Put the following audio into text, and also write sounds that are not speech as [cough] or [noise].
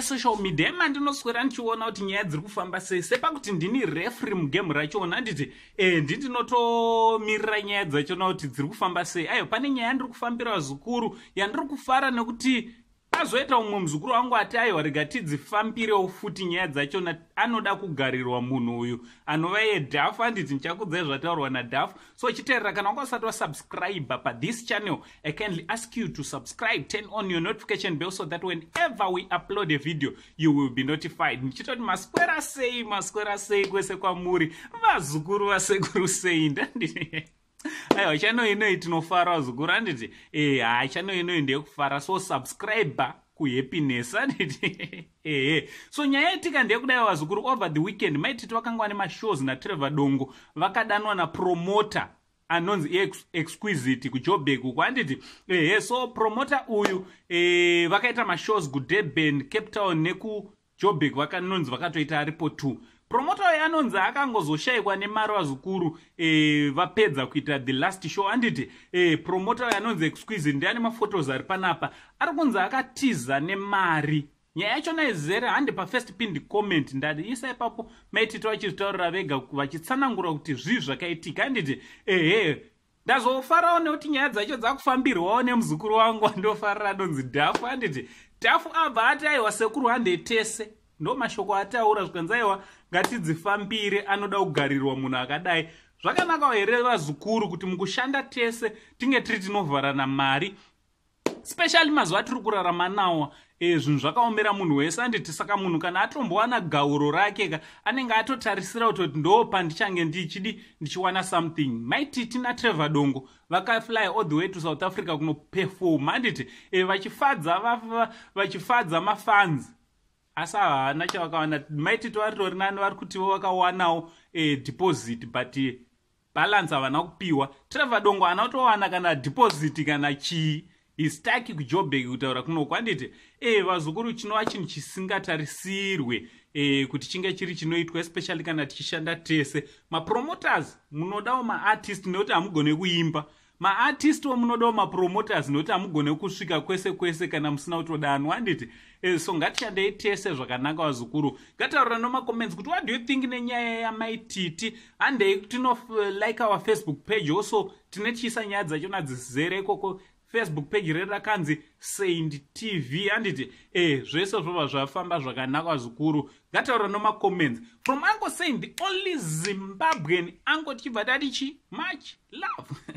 esocial media imandinoswera ndichiona kuti nyaya dziri kufamba sei sepakuti ndini refri mugame rachona nditi e eh, ndi ndinotomirira nyaya dzachona kuti dziri kufamba sei aiwa pane nyaya yandiri kufambira zukuru yandiri kufara nekuti kwazoita mumwe muzukuru wangu ati aiwa rega tidzifambirewo futi nyaya dzachona anoda kugarirwa munhu uyu anova yedhafu handiti ndichakudzai zvataurwa nadhafu so chiteerera kana wanga usati wasubscribe pathis channel i kindly ask you to subscribe turn on your notification bell so that whenever we upload a video you will be notified ndichitoti maswera sei maswera sei kwese kwamuri vazukuru vasekuru sei ndandii aiwa chano inoi tinofara zukuru anditi eha chano inoi ndeyekufara so subscribe kuhappiness anditi [laughs] ehe so nyaya yaitika ndeyekudai vazukuru over the weekend maititi vakanga vane mashows natreva dongo vakadanwa napromota anonzi exquisite kujobek uko anditi ehe so promota uyu e, vakaita mashows kudurban cape town nekujobek vakanonzi vakatoita ripo 2 promota yo anonzi akangozoshayikwa nemariwa zvikuru e, vapedza kuita the last show anditi e, promota yo anonzi exquizi ndiane mafotos ari panapa ari kunzi akatiza nemari nyaya yacho naizere handi pafirst pind comment ndaiisa ipapo maitita vachizvitaurira vega vachitsanangura kuti zvii zvakaitika anditi ehe ndazofarawo nekuti nyaya dzacho dzakufambirwawo nemuzukuru wangu andofarira anonzi dhafu anditi dhafu abva ati aiwa sekuru handetese ndomashoko ataura zvikanzaiwa ngatidzifambire anoda kugarirwa munhu akadai zvakanakawo here vazukuru kuti mukushanda tese tinge tiri tinovharana mari specially mazuva tiri kurarama nawo e, zvinhu e, zvakaomera munhu wese anditi saka munhu kana atombowana gauro rake ka anenge atotarisira kutoti ndo pandichange ndichidi ndichiwana something maititi natrevor dongo vakafly all the way to south africa kunoperfoma anditi e, vachifadza vachifadza mafanzi asi havana chavakawana maiti tova ritori nani vari kutivo vakawanawo eh, dhipositi but eh, balance havana kupiwa treva dongo ana kutowana kana dhipositi kana chii histaki kujobheki kutaura kuno kwanditi e eh, vazukuru chinova chinhu chisingatarisirwe e, kuti chinge chiri chinoitwa especially kana tichishanda tese mapromoters munodawo maartist nekuti hamugone kuimba maartist vomunodawo mapromoters nokuti hamugone kusvika kwese kwese kana musina kutodano handiti eh, so ngatishandei tese zvakanaka vazukuru ngataurira nomacomments kuti what do you think nenyaya yamaititi handei tinolike eh, our facebook page also tinetyisa nyaya dzachona dzizere ikoko facebook page redu rakanzi sand tv handiti e eh, zvese zvobva zvafamba zvakanaka zvikuru ngataura nomacomments from ango sain the only zimbabwen ango tichibva tati chi much love [laughs]